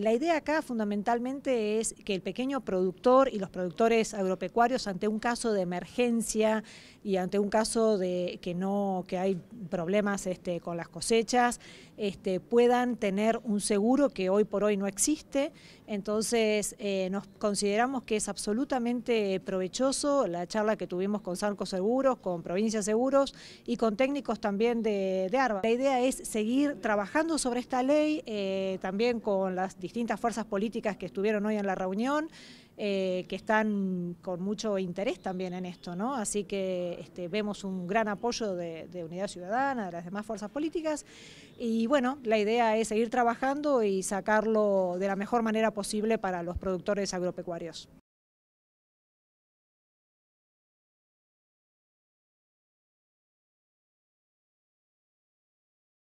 La idea acá fundamentalmente es que el pequeño productor y los productores agropecuarios ante un caso de emergencia y ante un caso de que no que hay problemas este, con las cosechas este, puedan tener un seguro que hoy por hoy no existe. Entonces eh, nos consideramos que es absolutamente provechoso la charla que tuvimos con Sarco Seguros, con Provincia Seguros y con técnicos también de, de, ARBA. La idea es seguir trabajando sobre esta ley eh, también con las distintas fuerzas políticas que estuvieron hoy en la reunión, eh, que están con mucho interés también en esto, ¿no? Así que este, vemos un gran apoyo de, de, Unidad Ciudadana, de las demás fuerzas políticas, y bueno, la idea es seguir trabajando y sacarlo de la mejor manera posible para los productores agropecuarios.